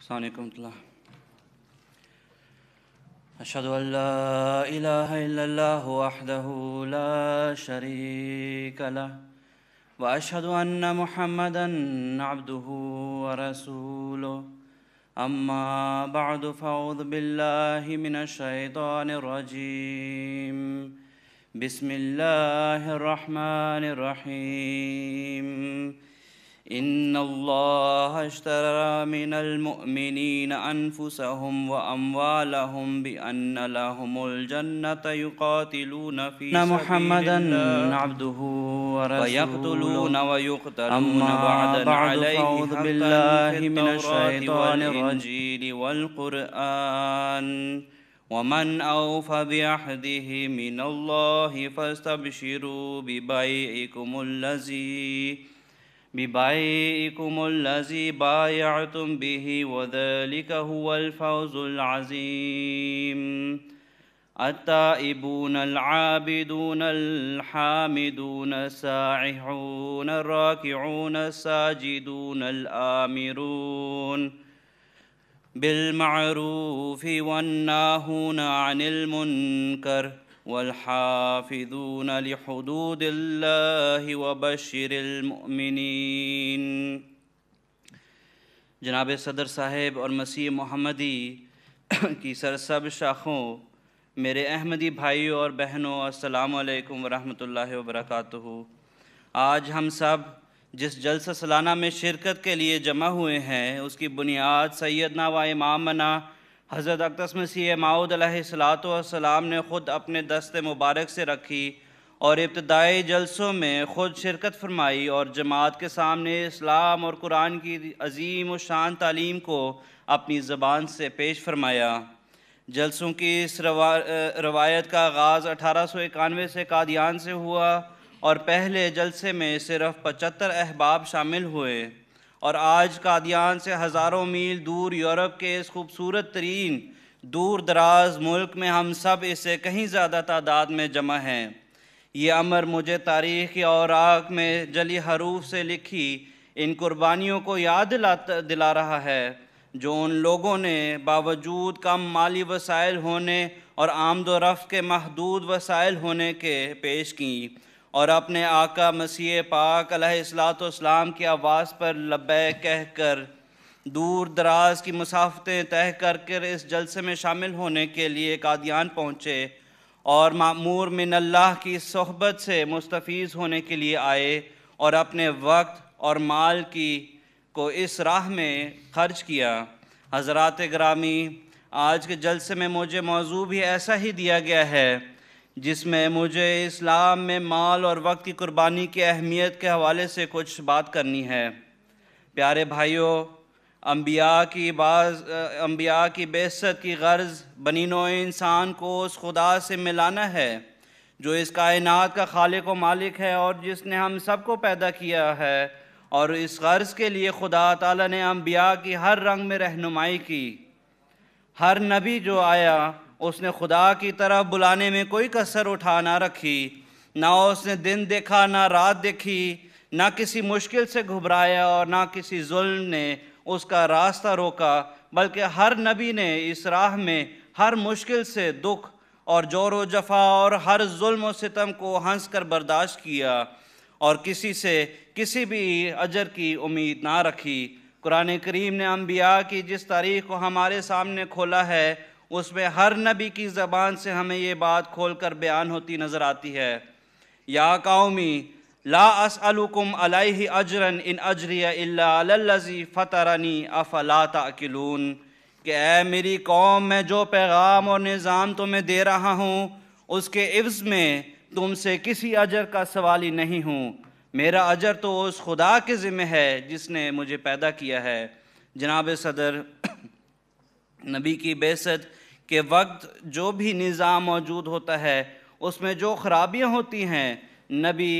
السلام عليكم ورحمة الله أشهد أن لا إله إلا الله وحده لا شريك له وأشهد أن محمدا عبده ورسوله أما بعد فأعوذ بالله من الشيطان الرجيم بسم الله الرحمن الرحيم إن الله اشترى من المؤمنين أنفسهم وأموالهم بأن لهم الجنة يقاتلون في سبيل الله محمدا عبده ورسوله ويقتلون ويقتلون بعدا عليه فأعوذ بالله من الشيطان والإنجيل والقرآن ومن أوفى بعهده من الله فاستبشروا ببيعكم الذي ببيعكم الذي بايعتم به وذلك هو الفوز العظيم التائبون العابدون الحامدون الساعحون الراكعون الساجدون الآمرون بالمعروف والناهون عن المنكر والحافظون لحدود وبشر المؤمنین جناب صدر صاحب اور مسیح محمدی کی سرسب شاخوں میرے احمدی بھائی اور بہنوں السلام علیکم ورحمۃ اللہ وبرکاتہ آج ہم سب جس جلسہ سلانہ میں شرکت کے لیے جمع ہوئے ہیں اس کی بنیاد سیدنا و امامنا حضرت اقتص مسیح معود علیہ السلاۃ والسلام نے خود اپنے دست مبارک سے رکھی اور ابتدائی جلسوں میں خود شرکت فرمائی اور جماعت کے سامنے اسلام اور قرآن کی عظیم و شان تعلیم کو اپنی زبان سے پیش فرمایا جلسوں کی اس روایت کا آغاز اٹھارہ سو اکانوے سے قادیان سے ہوا اور پہلے جلسے میں صرف پچہتر احباب شامل ہوئے اور آج قادیان سے ہزاروں میل دور یورپ کے اس خوبصورت ترین دور دراز ملک میں ہم سب اسے کہیں زیادہ تعداد میں جمع ہیں یہ عمر مجھے تاریخ کی اوراق میں جلی حروف سے لکھی ان قربانیوں کو یاد دلا دلا رہا ہے جو ان لوگوں نے باوجود کم مالی وسائل ہونے اور آمد و رفت کے محدود وسائل ہونے کے پیش کیں اور اپنے آقا مسیح پاک علیہ اصلاح والسلام کی آواز پر لبے کہہ کر دور دراز کی مسافتیں طے کر کر اس جلسے میں شامل ہونے کے لیے قادیان پہنچے اور معمور من اللہ کی صحبت سے مستفیض ہونے کے لیے آئے اور اپنے وقت اور مال کی کو اس راہ میں خرچ کیا حضرات گرامی آج کے جلسے میں مجھے موضوع بھی ایسا ہی دیا گیا ہے جس میں مجھے اسلام میں مال اور وقت کی قربانی کی اہمیت کے حوالے سے کچھ بات کرنی ہے پیارے بھائیوں انبیاء کی بعض انبیاء کی بیست کی غرض بنی و انسان کو اس خدا سے ملانا ہے جو اس کائنات کا خالق و مالک ہے اور جس نے ہم سب کو پیدا کیا ہے اور اس غرض کے لیے خدا تعالیٰ نے انبیاء کی ہر رنگ میں رہنمائی کی ہر نبی جو آیا اس نے خدا کی طرف بلانے میں کوئی کسر اٹھا نہ رکھی نہ اس نے دن دیکھا نہ رات دیکھی نہ کسی مشکل سے گھبرایا اور نہ کسی ظلم نے اس کا راستہ روکا بلکہ ہر نبی نے اس راہ میں ہر مشکل سے دکھ اور جور و جفا اور ہر ظلم و ستم کو ہنس کر برداشت کیا اور کسی سے کسی بھی اجر کی امید نہ رکھی قرآن کریم نے انبیاء کی جس تاریخ کو ہمارے سامنے کھولا ہے اس میں ہر نبی کی زبان سے ہمیں یہ بات کھول کر بیان ہوتی نظر آتی ہے یا قومی لا لاسکم علیہ اجرن الا الذی فطرنی افلا تاکلون کہ اے میری قوم میں جو پیغام اور نظام تمہیں دے رہا ہوں اس کے عوض میں تم سے کسی اجر کا سوال ہی نہیں ہوں میرا اجر تو اس خدا کے ذمہ ہے جس نے مجھے پیدا کیا ہے جناب صدر نبی کی بیست کہ وقت جو بھی نظام موجود ہوتا ہے اس میں جو خرابیاں ہوتی ہیں نبی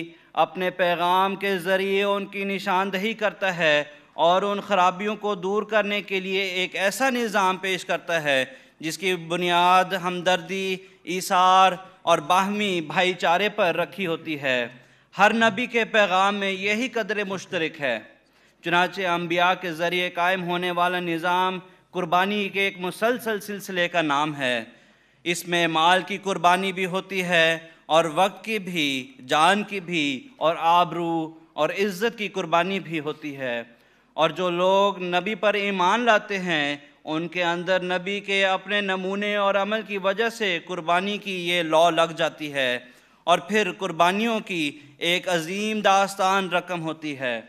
اپنے پیغام کے ذریعے ان کی نشاندہی کرتا ہے اور ان خرابیوں کو دور کرنے کے لیے ایک ایسا نظام پیش کرتا ہے جس کی بنیاد ہمدردی عیسار اور باہمی بھائی چارے پر رکھی ہوتی ہے ہر نبی کے پیغام میں یہی قدر مشترک ہے چنانچہ انبیاء کے ذریعے قائم ہونے والا نظام قربانی کے ایک مسلسل سلسلے کا نام ہے اس میں مال کی قربانی بھی ہوتی ہے اور وقت کی بھی جان کی بھی اور آبرو اور عزت کی قربانی بھی ہوتی ہے اور جو لوگ نبی پر ایمان لاتے ہیں ان کے اندر نبی کے اپنے نمونے اور عمل کی وجہ سے قربانی کی یہ لا لگ جاتی ہے اور پھر قربانیوں کی ایک عظیم داستان رقم ہوتی ہے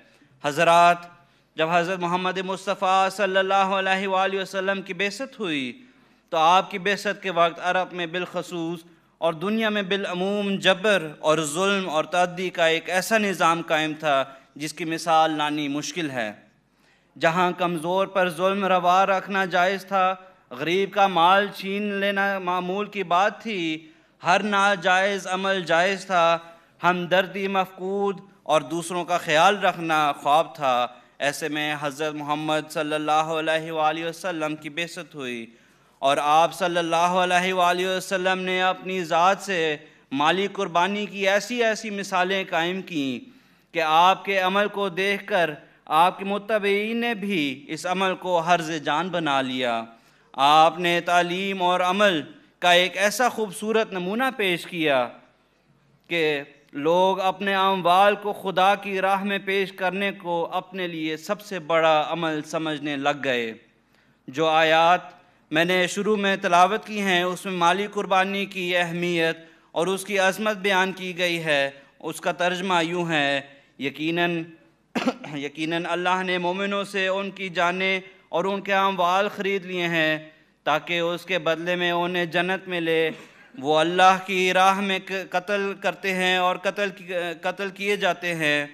حضرات جب حضرت محمد مصطفیٰ صلی اللہ علیہ وآلہ وسلم کی بیست ہوئی تو آپ کی بیست کے وقت عرب میں بالخصوص اور دنیا میں بالعموم جبر اور ظلم اور تعدی کا ایک ایسا نظام قائم تھا جس کی مثال لانی مشکل ہے جہاں کمزور پر ظلم روا رکھنا جائز تھا غریب کا مال چھین لینا معمول کی بات تھی ہر ناجائز عمل جائز تھا ہمدردی مفقود اور دوسروں کا خیال رکھنا خواب تھا ایسے میں حضرت محمد صلی اللہ علیہ وآلہ وسلم کی بیست ہوئی اور آپ صلی اللہ علیہ وآلہ وسلم نے اپنی ذات سے مالی قربانی کی ایسی ایسی مثالیں قائم کیں کہ آپ کے عمل کو دیکھ کر آپ کے متبعین نے بھی اس عمل کو حرز جان بنا لیا آپ نے تعلیم اور عمل کا ایک ایسا خوبصورت نمونہ پیش کیا کہ لوگ اپنے اموال کو خدا کی راہ میں پیش کرنے کو اپنے لیے سب سے بڑا عمل سمجھنے لگ گئے جو آیات میں نے شروع میں تلاوت کی ہیں اس میں مالی قربانی کی اہمیت اور اس کی عظمت بیان کی گئی ہے اس کا ترجمہ یوں ہے یقیناً یقیناً اللہ نے مومنوں سے ان کی جانے اور ان کے اموال خرید لیے ہیں تاکہ اس کے بدلے میں انہیں جنت میں لے وہ اللہ کی راہ میں قتل کرتے ہیں اور قتل قتل کیے جاتے ہیں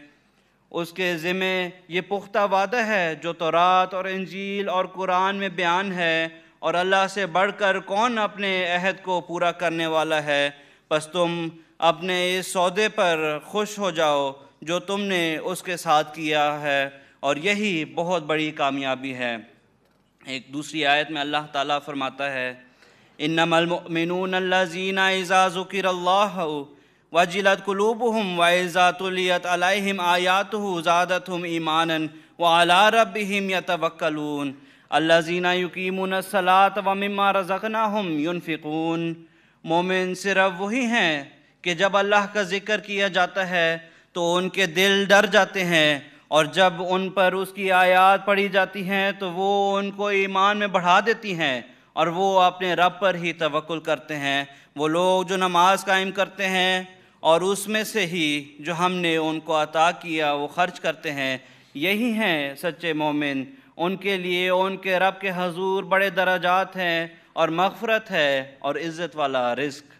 اس کے ذمے یہ پختہ وعدہ ہے جو تو رات اور انجیل اور قرآن میں بیان ہے اور اللہ سے بڑھ کر کون اپنے عہد کو پورا کرنے والا ہے بس تم اپنے اس سودے پر خوش ہو جاؤ جو تم نے اس کے ساتھ کیا ہے اور یہی بہت بڑی کامیابی ہے ایک دوسری آیت میں اللہ تعالیٰ فرماتا ہے انما المؤمنون الذين اللہ ذكر الله وجلت قلوبهم واذا تليت عليهم اياته زادتهم ايمانا وعلى ربهم يتوكلون الذين يقيمون و مما رزقناهم ينفقون مومن صرف وہی ہیں کہ جب اللہ کا ذکر کیا جاتا ہے تو ان کے دل ڈر جاتے ہیں اور جب ان پر اس کی آیات پڑھی جاتی ہیں تو وہ ان کو ایمان میں بڑھا دیتی ہیں اور وہ اپنے رب پر ہی توکل کرتے ہیں وہ لوگ جو نماز قائم کرتے ہیں اور اس میں سے ہی جو ہم نے ان کو عطا کیا وہ خرچ کرتے ہیں یہی ہیں سچے مومن ان کے لیے ان کے رب کے حضور بڑے درجات ہیں اور مغفرت ہے اور عزت والا رزق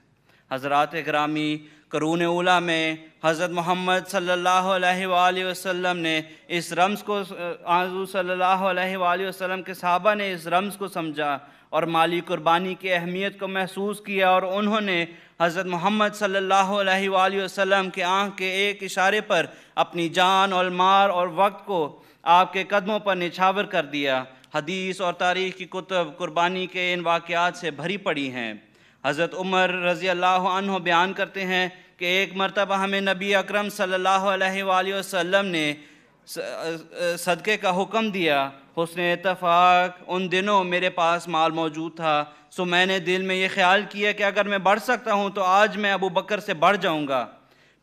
حضرات گرامی قرون اولا میں حضرت محمد صلی اللہ علیہ وآلہ وسلم نے اس رمز کو حضور صلی اللہ علیہ وآلہ وسلم کے صحابہ نے اس رمز کو سمجھا اور مالی قربانی کی اہمیت کو محسوس کیا اور انہوں نے حضرت محمد صلی اللہ علیہ وآلہ وسلم کے آنکھ کے ایک اشارے پر اپنی جان اور مار اور وقت کو آپ کے قدموں پر نچھاور کر دیا حدیث اور تاریخ کی کتب قربانی کے ان واقعات سے بھری پڑی ہیں حضرت عمر رضی اللہ عنہ بیان کرتے ہیں کہ ایک مرتبہ ہمیں نبی اکرم صلی اللہ علیہ وآلہ وسلم نے صدقے کا حکم دیا حسن اتفاق ان دنوں میرے پاس مال موجود تھا سو میں نے دل میں یہ خیال کیا کہ اگر میں بڑھ سکتا ہوں تو آج میں ابو بکر سے بڑھ جاؤں گا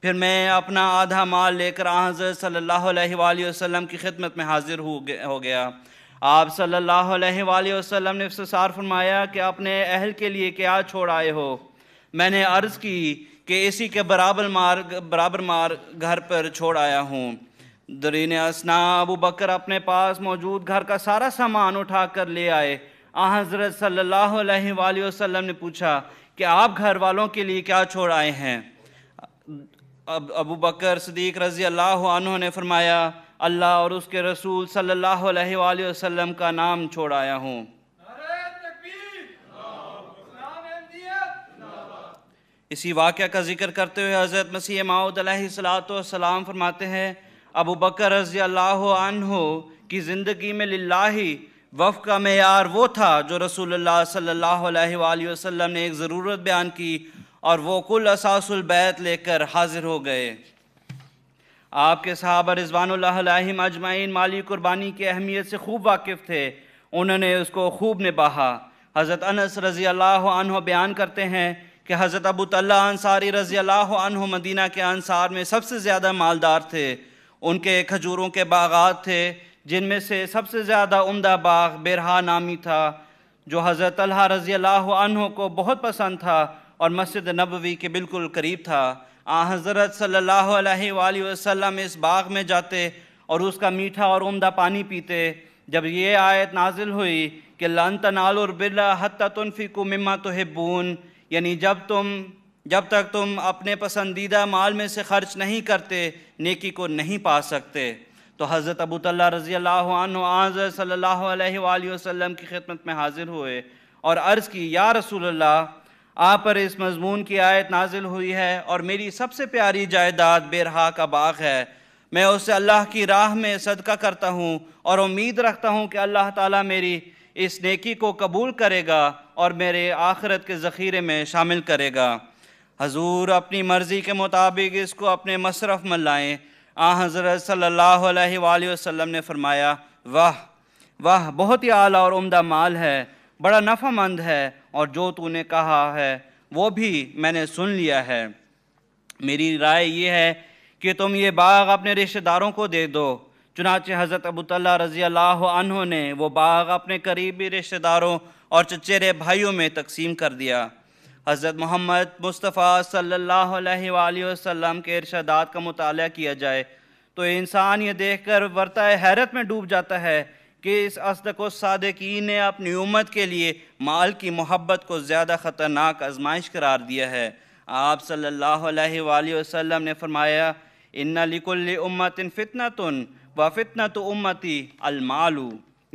پھر میں اپنا آدھا مال لے کر حضرت صلی اللہ علیہ وآلہ وسلم کی خدمت میں حاضر ہو گیا آپ صلی اللہ علیہ وآلہ وسلم نے افسسار فرمایا کہ اپنے اہل کے لیے کیا چھوڑ آئے ہو میں نے عرض کی کہ اسی کے برابر مار برابر مار گھر پر چھوڑ آیا ہوں درین اسنا ابو بکر اپنے پاس موجود گھر کا سارا سامان اٹھا کر لے آئے حضرت صلی اللہ علیہ وآلہ وسلم نے پوچھا کہ آپ گھر والوں کے لیے کیا چھوڑ آئے ہیں ابو بکر صدیق رضی اللہ عنہ نے فرمایا اللہ اور اس کے رسول صلی اللہ علیہ وآلہ وسلم کا نام چھوڑ آیا ہوں اسی واقعہ کا ذکر کرتے ہوئے حضرت مسیح معؤد علیہ السلام فرماتے ہیں ابو بکر رضی اللہ عنہ کی زندگی میں للہی وف کا معیار وہ تھا جو رسول اللہ صلی اللہ علیہ وآلہ وسلم نے ایک ضرورت بیان کی اور وہ کل اساس البیت لے کر حاضر ہو گئے آپ کے صحابہ رضوان اللہ علیہ اجمعین مالی قربانی کی اہمیت سے خوب واقف تھے انہوں نے اس کو خوب نباہا حضرت انس رضی اللہ عنہ بیان کرتے ہیں کہ حضرت ابو ابوط انصاری رضی اللہ عنہ مدینہ کے انصار میں سب سے زیادہ مالدار تھے ان کے کھجوروں کے باغات تھے جن میں سے سب سے زیادہ عمدہ باغ بیرہا نامی تھا جو حضرت اللہ رضی اللہ عنہ کو بہت پسند تھا اور مسجد نبوی کے بالکل قریب تھا آ حضرت صلی اللہ علیہ وآلہ وسلم اس باغ میں جاتے اور اس کا میٹھا اور عمدہ پانی پیتے جب یہ آیت نازل ہوئی کہ لن تالبر حتی تنفی کو تحبون یعنی جب تم جب تک تم اپنے پسندیدہ مال میں سے خرچ نہیں کرتے نیکی کو نہیں پا سکتے تو حضرت ابو ابوطلّہ رضی اللہ عنہ آج صلی اللہ علیہ وآلہ وسلم کی خدمت میں حاضر ہوئے اور عرض کی یا رسول اللہ آپ پر اس مضمون کی آیت نازل ہوئی ہے اور میری سب سے پیاری جائیداد بے کا باغ ہے میں اسے اللہ کی راہ میں صدقہ کرتا ہوں اور امید رکھتا ہوں کہ اللہ تعالیٰ میری اس نیکی کو قبول کرے گا اور میرے آخرت کے ذخیرے میں شامل کرے گا حضور اپنی مرضی کے مطابق اس کو اپنے مصرف میں لائیں آ حضرت صلی اللہ علیہ وآلہ وسلم نے فرمایا واہ واہ بہت ہی اعلیٰ اور عمدہ مال ہے بڑا نفع مند ہے اور جو تو نے کہا ہے وہ بھی میں نے سن لیا ہے میری رائے یہ ہے کہ تم یہ باغ اپنے رشتہ داروں کو دے دو چنانچہ حضرت ابو طلح رضی اللہ عنہ نے وہ باغ اپنے قریبی رشتہ داروں اور چچیرے بھائیوں میں تقسیم کر دیا حضرت محمد مصطفیٰ صلی اللہ علیہ وآلہ وسلم کے ارشادات کا مطالعہ کیا جائے تو انسان یہ دیکھ کر ورتائے حیرت میں ڈوب جاتا ہے کہ اس اصدق و صادقین نے اپنی امت کے لیے مال کی محبت کو زیادہ خطرناک آزمائش قرار دیا ہے آپ صلی اللہ علیہ وآلہ وسلم نے فرمایا ان لِكُلِّ اُمَّتٍ امت وَفِتْنَةُ فتنتن و فتنت امتی المالو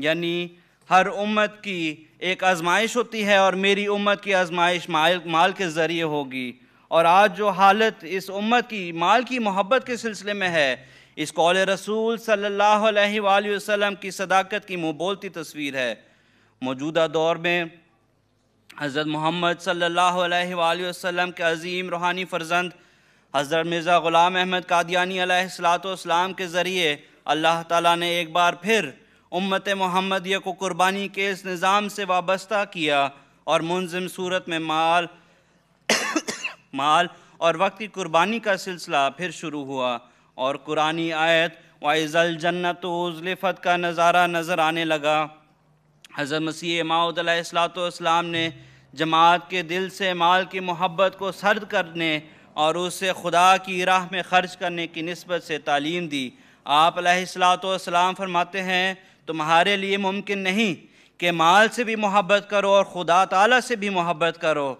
یعنی ہر امت کی ایک آزمائش ہوتی ہے اور میری امت کی آزمائش مال کے ذریعے ہوگی اور آج جو حالت اس امت کی مال کی محبت کے سلسلے میں ہے اس قول رسول صلی اللہ علیہ وآلہ وسلم کی صداقت کی مبولتی تصویر ہے موجودہ دور میں حضرت محمد صلی اللہ علیہ وآلہ وسلم کے عظیم روحانی فرزند حضرت مرزا غلام احمد قادیانی علیہ السلام کے ذریعے اللہ تعالیٰ نے ایک بار پھر امت محمدیہ کو قربانی کے اس نظام سے وابستہ کیا اور منظم صورت میں مال مال اور وقتی قربانی کا سلسلہ پھر شروع ہوا اور قرآن آیت وَعِذَ الْجَنَّةُ عُزْلِفَتْ کا نظارہ نظر آنے لگا حضرت مسیح ماؤد علیہ السلاۃ والسلام نے جماعت کے دل سے مال کی محبت کو سرد کرنے اور اسے خدا کی راہ میں خرچ کرنے کی نسبت سے تعلیم دی آپ علیہ السلام فرماتے ہیں تمہارے لیے ممکن نہیں کہ مال سے بھی محبت کرو اور خدا تعالیٰ سے بھی محبت کرو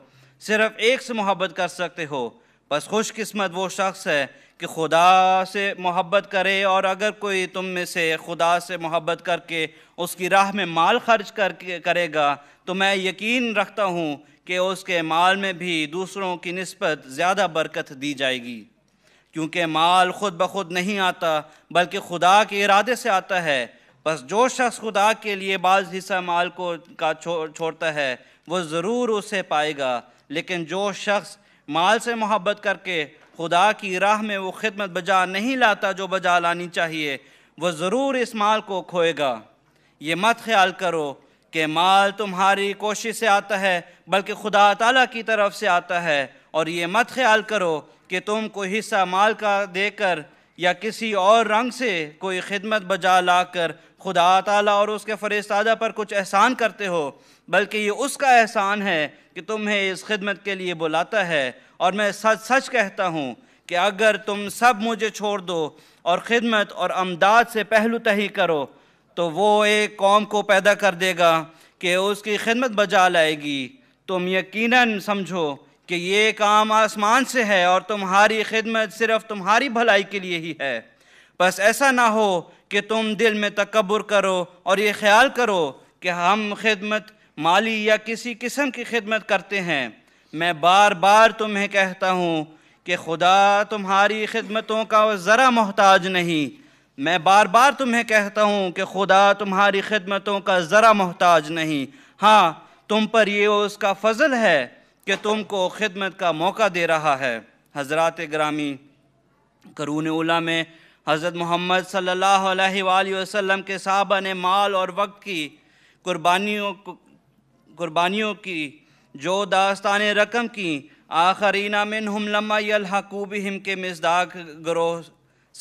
صرف ایک سے محبت کر سکتے ہو بس خوش قسمت وہ شخص ہے کہ خدا سے محبت کرے اور اگر کوئی تم میں سے خدا سے محبت کر کے اس کی راہ میں مال خرچ کر کے کرے گا تو میں یقین رکھتا ہوں کہ اس کے مال میں بھی دوسروں کی نسبت زیادہ برکت دی جائے گی کیونکہ مال خود بخود نہیں آتا بلکہ خدا کے ارادے سے آتا ہے بس جو شخص خدا کے لیے بعض حصہ مال کو کا چھوڑتا ہے وہ ضرور اسے پائے گا لیکن جو شخص مال سے محبت کر کے خدا کی راہ میں وہ خدمت بجا نہیں لاتا جو بجا لانی چاہیے وہ ضرور اس مال کو کھوئے گا یہ مت خیال کرو کہ مال تمہاری کوشش سے آتا ہے بلکہ خدا تعالیٰ کی طرف سے آتا ہے اور یہ مت خیال کرو کہ تم کوئی حصہ مال کا دے کر یا کسی اور رنگ سے کوئی خدمت بجا لا کر خدا تعالیٰ اور اس کے فرستادہ پر کچھ احسان کرتے ہو بلکہ یہ اس کا احسان ہے کہ تمہیں اس خدمت کے لیے بلاتا ہے اور میں سچ سچ کہتا ہوں کہ اگر تم سب مجھے چھوڑ دو اور خدمت اور امداد سے پہلو تہی کرو تو وہ ایک قوم کو پیدا کر دے گا کہ اس کی خدمت بجا لائے گی تم یقیناً سمجھو کہ یہ کام آسمان سے ہے اور تمہاری خدمت صرف تمہاری بھلائی کے لیے ہی ہے بس ایسا نہ ہو کہ تم دل میں تکبر کرو اور یہ خیال کرو کہ ہم خدمت مالی یا کسی قسم کی خدمت کرتے ہیں میں بار بار تمہیں کہتا ہوں کہ خدا تمہاری خدمتوں کا ذرا محتاج نہیں میں بار بار تمہیں کہتا ہوں کہ خدا تمہاری خدمتوں کا ذرا محتاج نہیں ہاں تم پر یہ اس کا فضل ہے کہ تم کو خدمت کا موقع دے رہا ہے حضرات گرامی کرون اولا میں حضرت محمد صلی اللہ علیہ وآلہ وسلم کے صحابہ نے مال اور وقت کی قربانیوں قربانیوں کی جو داستان رقم کی آخرینہ منہم لما ہم لمع کے مزداق گروہ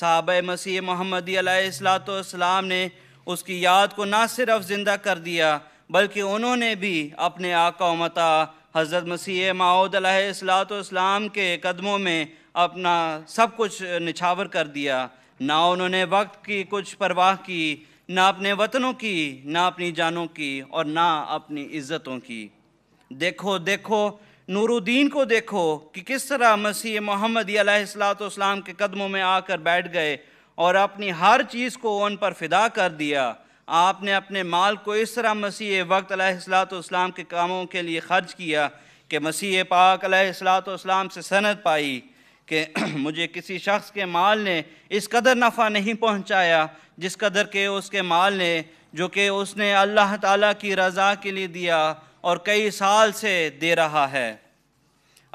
صحابہ مسیح محمد علیہ السلاۃ والسلام نے اس کی یاد کو نہ صرف زندہ کر دیا بلکہ انہوں نے بھی اپنے آقا و متا حضرت مسیح معود علیہ السلاۃ والسلام کے قدموں میں اپنا سب کچھ نچھاور کر دیا نہ انہوں نے وقت کی کچھ پرواہ کی نہ اپنے وطنوں کی نہ اپنی جانوں کی اور نہ اپنی عزتوں کی دیکھو دیکھو نور الدین کو دیکھو کہ کس طرح مسیح محمد علیہ السلام والسلام کے قدموں میں آ کر بیٹھ گئے اور اپنی ہر چیز کو ان پر فدا کر دیا آپ نے اپنے مال کو اس طرح مسیح وقت علیہ السلام کے کاموں کے لیے خرچ کیا کہ مسیح پاک علیہ السلام سے سند پائی کہ مجھے کسی شخص کے مال نے اس قدر نفع نہیں پہنچایا جس قدر کہ اس کے مال نے جو کہ اس نے اللہ تعالیٰ کی رضا کے لیے دیا اور کئی سال سے دے رہا ہے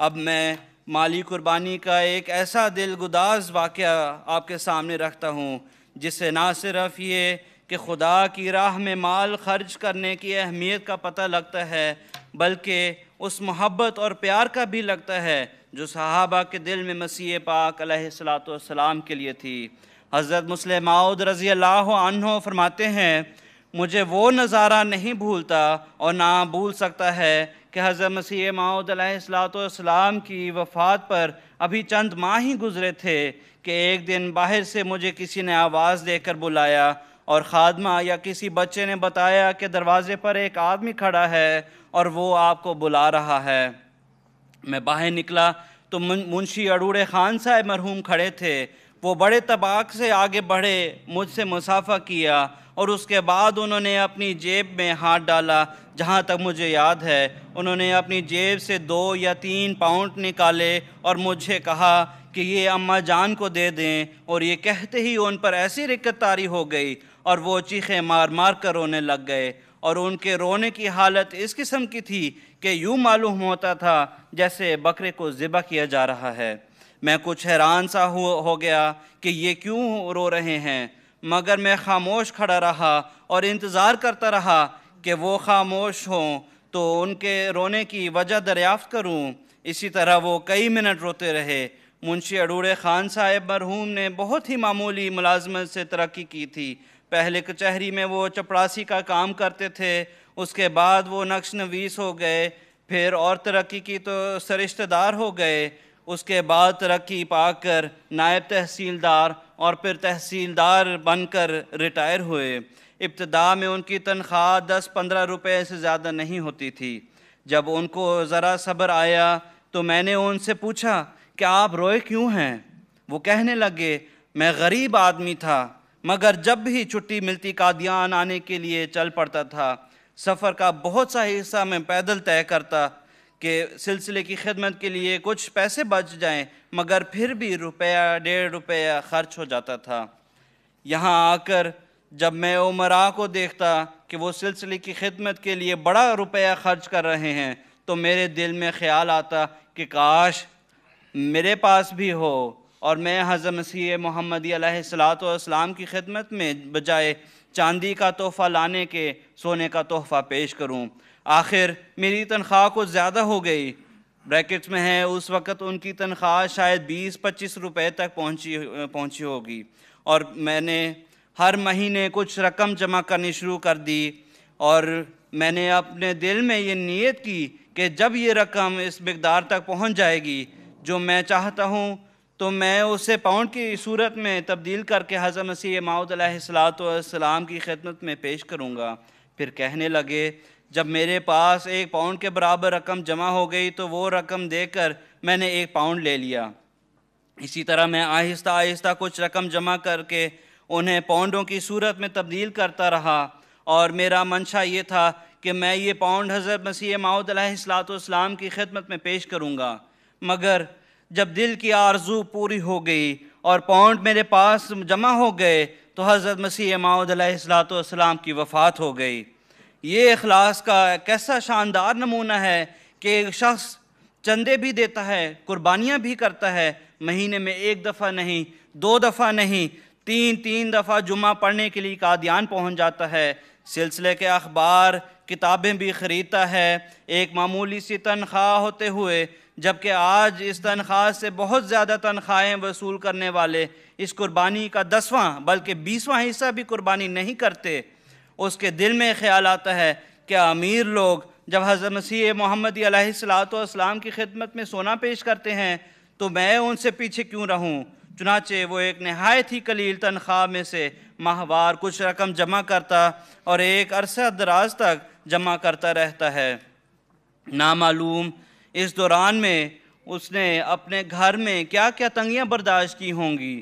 اب میں مالی قربانی کا ایک ایسا دل گداز واقعہ آپ کے سامنے رکھتا ہوں جس سے نہ صرف یہ کہ خدا کی راہ میں مال خرچ کرنے کی اہمیت کا پتہ لگتا ہے بلکہ اس محبت اور پیار کا بھی لگتا ہے جو صحابہ کے دل میں مسیح پاک علیہ السلاۃ والسلام کے لیے تھی حضرت مسلم معود رضی اللہ عنہ فرماتے ہیں مجھے وہ نظارہ نہیں بھولتا اور نہ بھول سکتا ہے کہ حضرت مسیح معود علیہ السلاۃ والسلام کی وفات پر ابھی چند ماہ ہی گزرے تھے کہ ایک دن باہر سے مجھے کسی نے آواز دے کر بلایا اور خادمہ یا کسی بچے نے بتایا کہ دروازے پر ایک آدمی کھڑا ہے اور وہ آپ کو بلا رہا ہے میں باہر نکلا تو منشی اڑوڑے خان صاحب مرحوم کھڑے تھے وہ بڑے طباق سے آگے بڑھے مجھ سے مسافہ کیا اور اس کے بعد انہوں نے اپنی جیب میں ہاتھ ڈالا جہاں تک مجھے یاد ہے انہوں نے اپنی جیب سے دو یا تین پاؤنٹ نکالے اور مجھے کہا کہ یہ اماں جان کو دے دیں اور یہ کہتے ہی ان پر ایسی رکت تاری ہو گئی اور وہ چیخیں مار مار کر رونے لگ گئے اور ان کے رونے کی حالت اس قسم کی تھی کہ یوں معلوم ہوتا تھا جیسے بکرے کو ذبح کیا جا رہا ہے میں کچھ حیران سا ہو ہو گیا کہ یہ کیوں رو رہے ہیں مگر میں خاموش کھڑا رہا اور انتظار کرتا رہا کہ وہ خاموش ہوں تو ان کے رونے کی وجہ دریافت کروں اسی طرح وہ کئی منٹ روتے رہے منشی اڑوڑے خان صاحب مرحوم نے بہت ہی معمولی ملازمت سے ترقی کی تھی پہلے کچہری میں وہ چپڑاسی کا کام کرتے تھے اس کے بعد وہ نقش نویس ہو گئے پھر اور ترقی کی تو سرشتہ دار ہو گئے اس کے بعد ترقی پا کر نائب تحصیلدار اور پھر تحصیلدار بن کر ریٹائر ہوئے ابتدا میں ان کی تنخواہ دس پندرہ روپے سے زیادہ نہیں ہوتی تھی جب ان کو ذرا صبر آیا تو میں نے ان سے پوچھا کہ آپ روئے کیوں ہیں وہ کہنے لگے میں غریب آدمی تھا مگر جب بھی چھٹی ملتی قادیان آنے کے لیے چل پڑتا تھا سفر کا بہت سا حصہ میں پیدل طے کرتا کہ سلسلے کی خدمت کے لیے کچھ پیسے بچ جائیں مگر پھر بھی روپیہ ڈیڑھ روپیہ خرچ ہو جاتا تھا یہاں آ کر جب میں عمرا کو دیکھتا کہ وہ سلسلے کی خدمت کے لیے بڑا روپیہ خرچ کر رہے ہیں تو میرے دل میں خیال آتا کہ کاش میرے پاس بھی ہو اور میں حضرت مسیح محمدی علیہ السلاۃ والسلام کی خدمت میں بجائے چاندی کا تحفہ لانے کے سونے کا تحفہ پیش کروں آخر میری تنخواہ کو زیادہ ہو گئی بریکٹس میں ہے اس وقت ان کی تنخواہ شاید بیس پچیس روپے تک پہنچی پہنچی ہوگی اور میں نے ہر مہینے کچھ رقم جمع کرنی شروع کر دی اور میں نے اپنے دل میں یہ نیت کی کہ جب یہ رقم اس مقدار تک پہنچ جائے گی جو میں چاہتا ہوں تو میں اسے پاؤنڈ کی صورت میں تبدیل کر کے حضرت مسیح ماؤد علیہ و والسلام کی خدمت میں پیش کروں گا پھر کہنے لگے جب میرے پاس ایک پاؤنڈ کے برابر رقم جمع ہو گئی تو وہ رقم دے کر میں نے ایک پاؤنڈ لے لیا اسی طرح میں آہستہ آہستہ کچھ رقم جمع کر کے انہیں پاؤنڈوں کی صورت میں تبدیل کرتا رہا اور میرا منشا یہ تھا کہ میں یہ پاؤنڈ حضرت مسیح ماؤد علیہ السلاۃ والسلام کی خدمت میں پیش کروں گا مگر جب دل کی آرزو پوری ہو گئی اور پاؤنڈ میرے پاس جمع ہو گئے تو حضرت مسیح علیہ السلاۃ السلام کی وفات ہو گئی یہ اخلاص کا کیسا شاندار نمونہ ہے کہ ایک شخص چندے بھی دیتا ہے قربانیاں بھی کرتا ہے مہینے میں ایک دفعہ نہیں دو دفعہ نہیں تین تین دفعہ جمعہ پڑھنے کے لیے قادیان پہنچ جاتا ہے سلسلے کے اخبار کتابیں بھی خریدتا ہے ایک معمولی سی تنخواہ ہوتے ہوئے جبکہ آج اس تنخواہ سے بہت زیادہ تنخواہیں وصول کرنے والے اس قربانی کا دسواں بلکہ بیسواں حصہ بھی قربانی نہیں کرتے اس کے دل میں خیال آتا ہے کہ امیر لوگ جب حضرت مسیح محمد علیہ الصلاۃ والسلام کی خدمت میں سونا پیش کرتے ہیں تو میں ان سے پیچھے کیوں رہوں چنانچہ وہ ایک نہایت ہی کلیل تنخواہ میں سے ماہوار کچھ رقم جمع کرتا اور ایک عرصہ دراز تک جمع کرتا رہتا ہے نامعلوم اس دوران میں اس نے اپنے گھر میں کیا کیا تنگیاں برداشت کی ہوں گی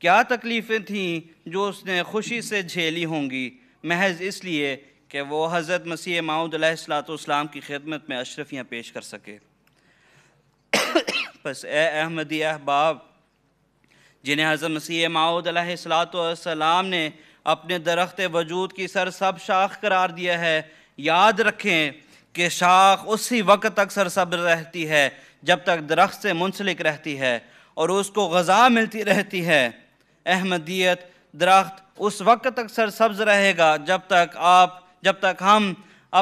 کیا تکلیفیں تھیں جو اس نے خوشی سے جھیلی ہوں گی محض اس لیے کہ وہ حضرت مسیح ماؤد علیہ السلاۃ والسلام کی خدمت میں اشرفیاں پیش کر سکے بس اے احمدی احباب جنہیں حضرت مسیح ماؤد علیہ السلاۃ السلام نے اپنے درخت وجود کی سر سب شاخ قرار دیا ہے یاد رکھیں کہ شاخ اسی وقت تک سرسبز رہتی ہے جب تک درخت سے منسلک رہتی ہے اور اس کو غذا ملتی رہتی ہے احمدیت درخت اس وقت تک سرسبز رہے گا جب تک آپ جب تک ہم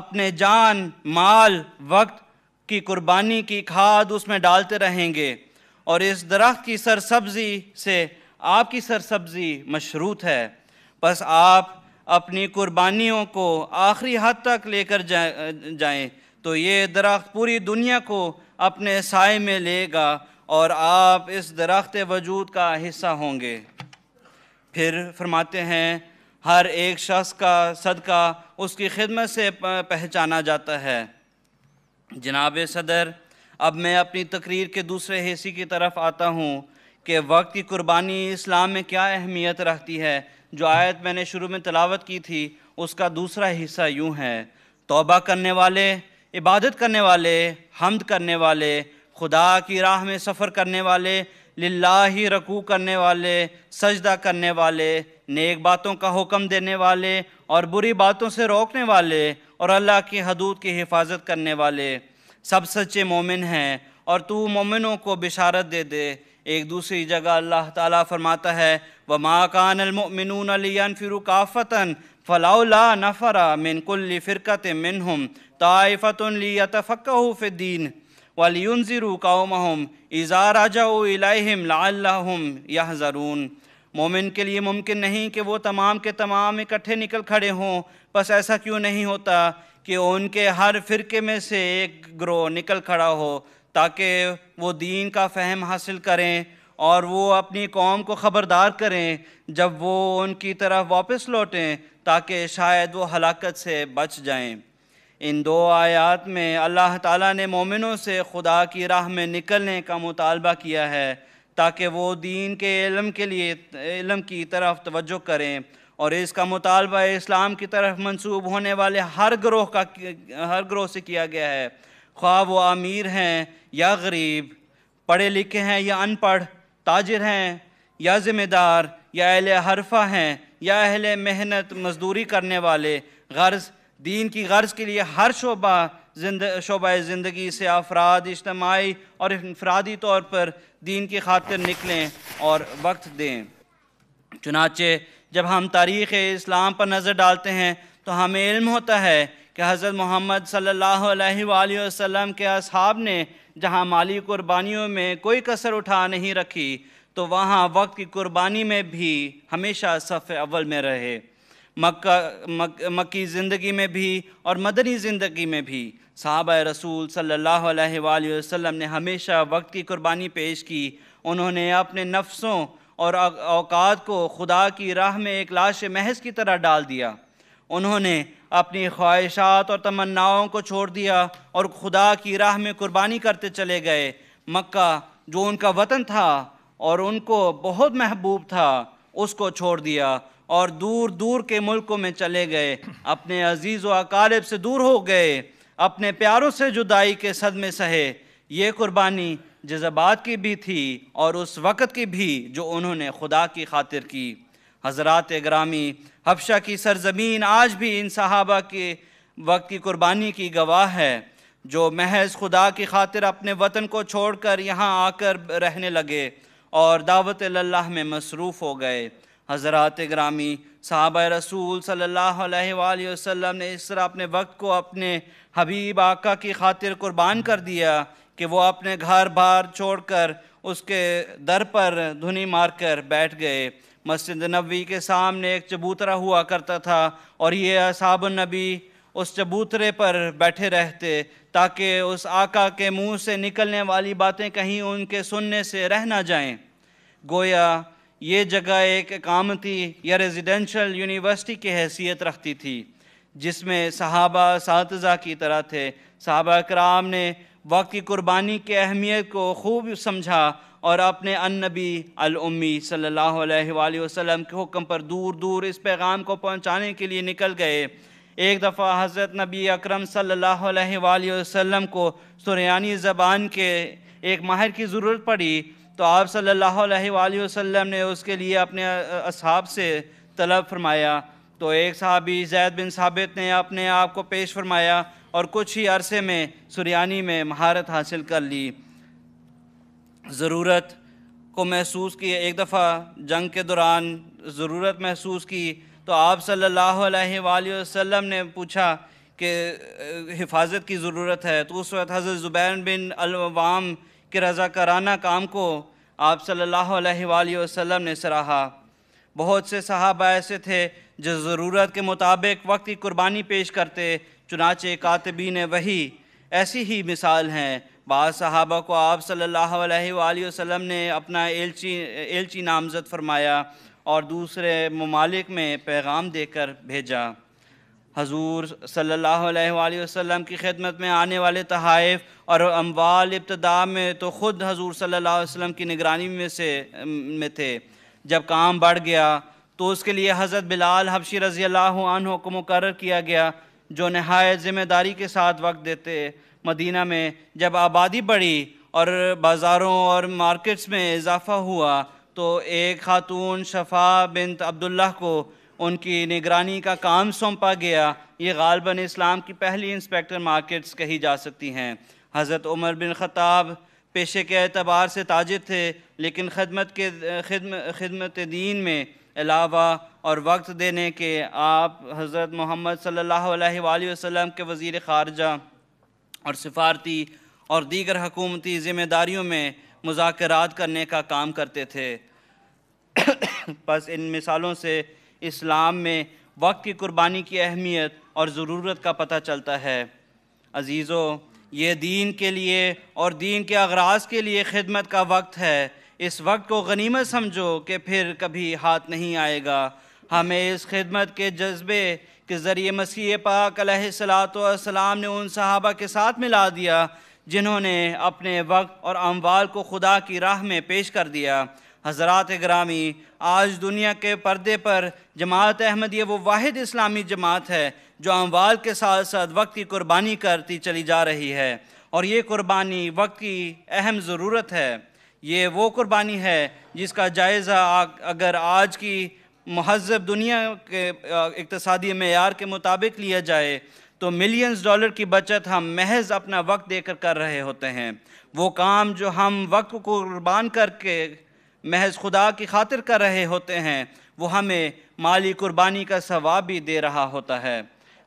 اپنے جان مال وقت کی قربانی کی کھاد اس میں ڈالتے رہیں گے اور اس درخت کی سرسبزی سے آپ کی سرسبزی مشروط ہے بس آپ اپنی قربانیوں کو آخری حد تک لے کر جائیں تو یہ درخت پوری دنیا کو اپنے سائے میں لے گا اور آپ اس درخت وجود کا حصہ ہوں گے پھر فرماتے ہیں ہر ایک شخص کا صدقہ اس کی خدمت سے پہچانا جاتا ہے جناب صدر اب میں اپنی تقریر کے دوسرے حصے کی طرف آتا ہوں کہ وقت کی قربانی اسلام میں کیا اہمیت رکھتی ہے جو آیت میں نے شروع میں تلاوت کی تھی اس کا دوسرا حصہ یوں ہے توبہ کرنے والے عبادت کرنے والے حمد کرنے والے خدا کی راہ میں سفر کرنے والے للہ ہی رکوع کرنے والے سجدہ کرنے والے نیک باتوں کا حکم دینے والے اور بری باتوں سے روکنے والے اور اللہ کی حدود کی حفاظت کرنے والے سب سچے مومن ہیں اور تو مومنوں کو بشارت دے دے ایک دوسری جگہ اللہ تعالیٰ فرماتا ہے وَمَا كَانَ الْمُؤْمِنُونَ لِيَنْفِرُوا كَافَةً فَلَوْ لَا نَفَرَ مِنْ كُلِّ فِرْقَةٍ مِّنْهُمْ تَعَيْفَةٌ لِيَتَفَقَّهُ فِي الدِّينِ وَلِيُنزِرُوا قَوْمَهُمْ اِذَا رَجَعُوا إِلَيْهِمْ لَعَلَّهُمْ يَحْذَرُونَ مومن کے لیے ممکن نہیں کہ وہ تمام کے تمام اکٹھے نکل کھڑے ہوں پس ایسا کیوں نہیں ہوتا کہ ان کے ہر فرقے میں سے ایک گروہ نکل کھڑا ہو تاکہ وہ دین کا فہم حاصل کریں اور وہ اپنی قوم کو خبردار کریں جب وہ ان کی طرف واپس لوٹیں تاکہ شاید وہ ہلاکت سے بچ جائیں ان دو آیات میں اللہ تعالیٰ نے مومنوں سے خدا کی راہ میں نکلنے کا مطالبہ کیا ہے تاکہ وہ دین کے علم کے لیے علم کی طرف توجہ کریں اور اس کا مطالبہ اسلام کی طرف منسوب ہونے والے ہر گروہ کا ہر گروہ سے کیا گیا ہے خواہ وہ امیر ہیں یا غریب پڑھے لکھے ہیں یا ان پڑھ تاجر ہیں یا ذمہ دار یا اہل حرفہ ہیں یا اہل محنت مزدوری کرنے والے غرض دین کی غرض کے لیے ہر شعبہ زند شعبہ زندگی سے افراد اجتماعی اور انفرادی طور پر دین کی خاطر نکلیں اور وقت دیں چنانچہ جب ہم تاریخ اسلام پر نظر ڈالتے ہیں تو ہمیں علم ہوتا ہے کہ حضرت محمد صلی اللہ علیہ وآلہ وسلم کے اصحاب نے جہاں مالی قربانیوں میں کوئی قصر اٹھا نہیں رکھی تو وہاں وقت کی قربانی میں بھی ہمیشہ صف اول میں رہے مکہ مکی زندگی میں بھی اور مدنی زندگی میں بھی صحابہ رسول صلی اللہ علیہ وآلہ وسلم نے ہمیشہ وقت کی قربانی پیش کی انہوں نے اپنے نفسوں اور اوقات کو خدا کی راہ میں ایک لاش محض کی طرح ڈال دیا انہوں نے اپنی خواہشات اور تمناؤں کو چھوڑ دیا اور خدا کی راہ میں قربانی کرتے چلے گئے مکہ جو ان کا وطن تھا اور ان کو بہت محبوب تھا اس کو چھوڑ دیا اور دور دور کے ملکوں میں چلے گئے اپنے عزیز و اقارب سے دور ہو گئے اپنے پیاروں سے جدائی کے صدمے سہے یہ قربانی جذبات کی بھی تھی اور اس وقت کی بھی جو انہوں نے خدا کی خاطر کی حضرات گرامی حفشہ کی سرزمین آج بھی ان صحابہ کے وقت کی قربانی کی گواہ ہے جو محض خدا کی خاطر اپنے وطن کو چھوڑ کر یہاں آ کر رہنے لگے اور دعوت اللہ میں مصروف ہو گئے حضرات گرامی صحابہ رسول صلی اللہ علیہ وآلہ وسلم نے اس طرح اپنے وقت کو اپنے حبیب آقا کی خاطر قربان کر دیا کہ وہ اپنے گھر بار چھوڑ کر اس کے در پر دھنی مار کر بیٹھ گئے مسجد نبوی کے سامنے ایک چبوترا ہوا کرتا تھا اور یہ اصحاب النبی اس چبوترے پر بیٹھے رہتے تاکہ اس آقا کے منہ سے نکلنے والی باتیں کہیں ان کے سننے سے رہ نہ جائیں گویا یہ جگہ ایک اقامتی یا ریزیڈینشل یونیورسٹی کی حیثیت رکھتی تھی جس میں صحابہ اساتذہ کی طرح تھے صحابہ اکرام نے وقت کی قربانی کے اہمیت کو خوب سمجھا اور اپنے ان نبی الامی صلی اللہ علیہ وآلہ وسلم کے حکم پر دور دور اس پیغام کو پہنچانے کے لیے نکل گئے ایک دفعہ حضرت نبی اکرم صلی اللہ علیہ وآلہ وسلم کو سریانی زبان کے ایک ماہر کی ضرورت پڑی تو آپ صلی اللہ علیہ وآلہ وسلم نے اس کے لیے اپنے اصحاب سے طلب فرمایا تو ایک صحابی زید بن ثابت نے اپنے آپ کو پیش فرمایا اور کچھ ہی عرصے میں سریانی میں مہارت حاصل کر لی ضرورت کو محسوس کی ایک دفعہ جنگ کے دوران ضرورت محسوس کی تو آپ صلی اللہ علیہ وآلہ وسلم نے پوچھا کہ حفاظت کی ضرورت ہے تو اس وقت حضرت زبیر بن کے رضا کرانہ کام کو آپ صلی اللہ علیہ وآلہ وسلم نے سراہا بہت سے صحابہ ایسے تھے جو ضرورت کے مطابق وقت کی قربانی پیش کرتے چنانچہ کاتبین وہی ایسی ہی مثال ہیں بعض صحابہ کو آپ صلی اللہ علیہ وآلہ وسلم نے اپنا ایلچی نامزد فرمایا اور دوسرے ممالک میں پیغام دے کر بھیجا حضور صلی اللہ علیہ وآلہ وسلم کی خدمت میں آنے والے تحائف اور اموال ابتدا میں تو خود حضور صلی اللہ علیہ وسلم کی نگرانی میں سے میں تھے جب کام بڑھ گیا تو اس کے لیے حضرت بلال حبشی رضی اللہ عنہ کو مقرر کیا گیا جو نہایت ذمہ داری کے ساتھ وقت دیتے مدینہ میں جب آبادی بڑھی اور بازاروں اور مارکیٹس میں اضافہ ہوا تو ایک خاتون شفا بنت عبداللہ کو ان کی نگرانی کا کام سونپا گیا یہ غالباً اسلام کی پہلی انسپیکٹر مارکیٹس کہی جا سکتی ہیں حضرت عمر بن خطاب پیشے کے اعتبار سے تاجر تھے لیکن خدمت کے خدمت دین میں علاوہ اور وقت دینے کے آپ حضرت محمد صلی اللہ علیہ وآلہ وسلم کے وزیر خارجہ اور سفارتی اور دیگر حکومتی ذمہ داریوں میں مذاکرات کرنے کا کام کرتے تھے بس ان مثالوں سے اسلام میں وقت کی قربانی کی اہمیت اور ضرورت کا پتہ چلتا ہے عزیزو یہ دین کے لیے اور دین کے اغراض کے لیے خدمت کا وقت ہے اس وقت کو غنیمت سمجھو کہ پھر کبھی ہاتھ نہیں آئے گا ہمیں اس خدمت کے جذبے کے ذریعے مسیح پاک علیہ السلاۃ والسلام نے ان صحابہ کے ساتھ ملا دیا جنہوں نے اپنے وقت اور اموال کو خدا کی راہ میں پیش کر دیا حضرات گرامی آج دنیا کے پردے پر جماعت احمد یہ وہ واحد اسلامی جماعت ہے جو اموال کے ساتھ ساتھ وقت کی قربانی کرتی چلی جا رہی ہے اور یہ قربانی وقت کی اہم ضرورت ہے یہ وہ قربانی ہے جس کا جائزہ اگر آج کی مہذب دنیا کے اقتصادی معیار کے مطابق لیا جائے تو ملینز ڈالر کی بچت ہم محض اپنا وقت دے کر کر رہے ہوتے ہیں وہ کام جو ہم وقت کو قربان کر کے محض خدا کی خاطر کر رہے ہوتے ہیں وہ ہمیں مالی قربانی کا ثواب بھی دے رہا ہوتا ہے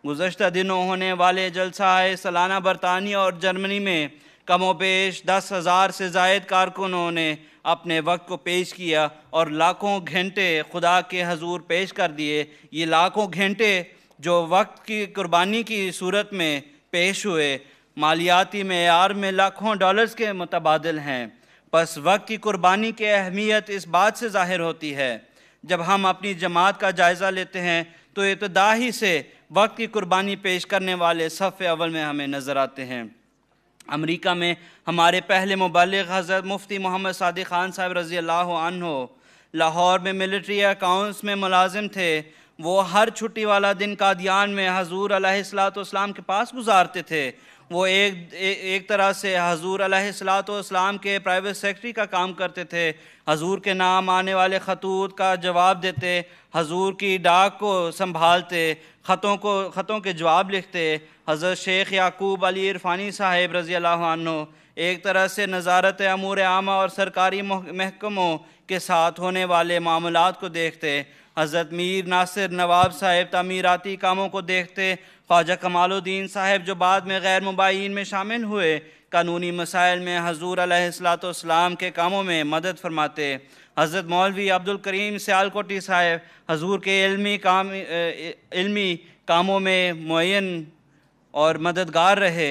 گزشتہ دنوں ہونے والے جلسہ سالانہ برطانیہ اور جرمنی میں کم و پیش دس ہزار سے زائد کارکنوں نے اپنے وقت کو پیش کیا اور لاکھوں گھنٹے خدا کے حضور پیش کر دیے یہ لاکھوں گھنٹے جو وقت کی قربانی کی صورت میں پیش ہوئے مالیاتی معیار میں لاکھوں ڈالرز کے متبادل ہیں پس وقت کی قربانی کے اہمیت اس بات سے ظاہر ہوتی ہے جب ہم اپنی جماعت کا جائزہ لیتے ہیں تو ابتدا ہی سے وقت کی قربانی پیش کرنے والے صف اول میں ہمیں نظر آتے ہیں امریکہ میں ہمارے پہلے مبالغ حضرت مفتی محمد صادق خان صاحب رضی اللہ عنہ لاہور میں ملٹری اکاؤنٹس میں ملازم تھے وہ ہر چھٹی والا دن کا دیان میں حضور علیہ السلاۃ والسلام کے پاس گزارتے تھے وہ ایک ایک طرح سے حضور علیہ السلاۃ والسلام کے پرائیویٹ سیکٹری کا کام کرتے تھے حضور کے نام آنے والے خطوط کا جواب دیتے حضور کی ڈاک کو سنبھالتے خطوں کو خطوں کے جواب لکھتے حضرت شیخ یعقوب علی عرفانی صاحب رضی اللہ عنہ ایک طرح سے نظارت امور عامہ اور سرکاری محکموں کے ساتھ ہونے والے معاملات کو دیکھتے حضرت میر ناصر نواب صاحب تعمیراتی کاموں کو دیکھتے خواجہ کمال الدین صاحب جو بعد میں غیر مبائین میں شامل ہوئے قانونی مسائل میں حضور علیہ السلام کے کاموں میں مدد فرماتے حضرت مولوی عبد الکریم سیالکوٹی صاحب حضور کے علمی کام علمی کاموں میں معین اور مددگار رہے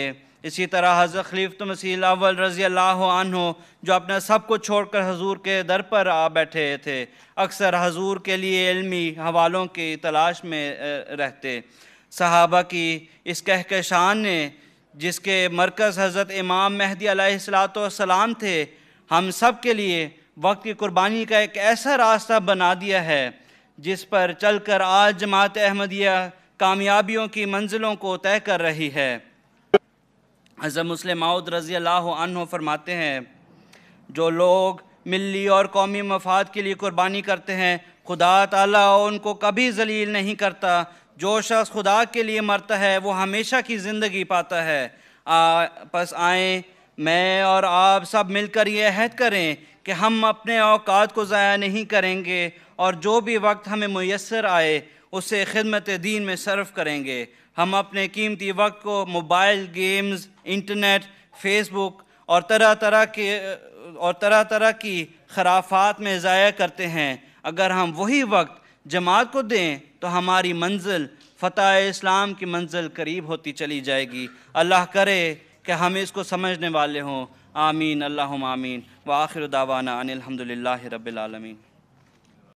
اسی طرح حضرت خلیفت مسیح الاول رضی اللہ عنہ جو اپنا سب کو چھوڑ کر حضور کے در پر آ بیٹھے تھے اکثر حضور کے لیے علمی حوالوں کی تلاش میں رہتے صحابہ کی اس کہکشان نے جس کے مرکز حضرت امام مہدی علیہ السلاۃ والسلام تھے ہم سب کے لیے وقت کی قربانی کا ایک ایسا راستہ بنا دیا ہے جس پر چل کر آج جماعت احمدیہ کامیابیوں کی منزلوں کو طے کر رہی ہے حضرت مسلم رضی اللہ عنہ فرماتے ہیں جو لوگ ملی اور قومی مفاد کے لیے قربانی کرتے ہیں خدا تعالیٰ ان کو کبھی ذلیل نہیں کرتا جو شخص خدا کے لیے مرتا ہے وہ ہمیشہ کی زندگی پاتا ہے پس آئیں میں اور آپ سب مل کر یہ عہد کریں کہ ہم اپنے اوقات کو ضائع نہیں کریں گے اور جو بھی وقت ہمیں میسر آئے اسے خدمت دین میں صرف کریں گے ہم اپنے قیمتی وقت کو mobile games internet Facebook اور طرح طرح کے اور طرح طرح کی خرافات میں ضائع کرتے ہیں اگر ہم وہی وقت جماعت کو دیں تو ہماری منزل فتح اسلام کی منزل قریب ہوتی چلی جائے گی اللہ کرے کہ ہم اس کو سمجھنے والے ہوں آمین اللہم آمین وآخر دعوانا ان الحمدللہ رب العالمین